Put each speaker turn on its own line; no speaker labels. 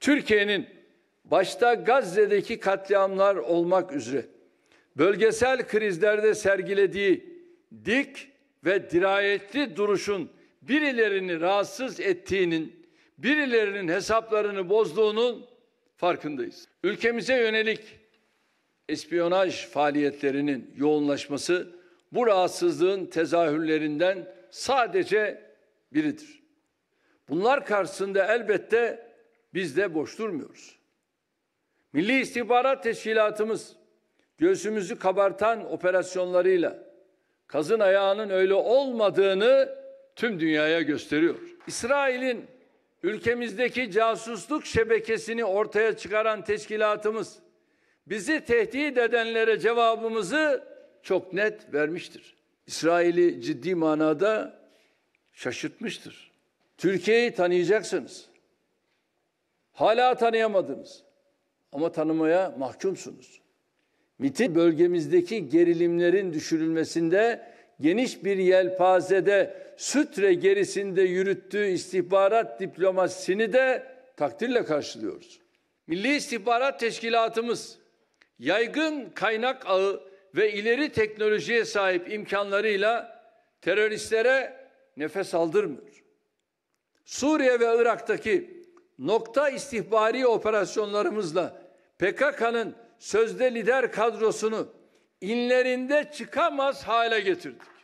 Türkiye'nin başta Gazze'deki katliamlar olmak üzere bölgesel krizlerde sergilediği dik ve dirayetli duruşun birilerini rahatsız ettiğinin, birilerinin hesaplarını bozduğunun farkındayız. Ülkemize yönelik espiyonaj faaliyetlerinin yoğunlaşması bu rahatsızlığın tezahürlerinden sadece biridir. Bunlar karşısında elbette biz de boş durmuyoruz. Milli İstihbarat Teşkilatımız göğsümüzü kabartan operasyonlarıyla kazın ayağının öyle olmadığını tüm dünyaya gösteriyor. İsrail'in ülkemizdeki casusluk şebekesini ortaya çıkaran teşkilatımız bizi tehdit edenlere cevabımızı çok net vermiştir. İsrail'i ciddi manada şaşırtmıştır. Türkiye'yi tanıyacaksınız. Hala tanıyamadınız. Ama tanımaya mahkumsunuz. MIT'in bölgemizdeki gerilimlerin düşürülmesinde geniş bir yelpazede sütre gerisinde yürüttüğü istihbarat diplomasisini de takdirle karşılıyoruz. Milli İstihbarat Teşkilatımız yaygın kaynak ağı ve ileri teknolojiye sahip imkanlarıyla teröristlere nefes aldırmıyor. Suriye ve Irak'taki nokta istihbari operasyonlarımızla PKK'nın sözde lider kadrosunu inlerinde çıkamaz hale getirdik.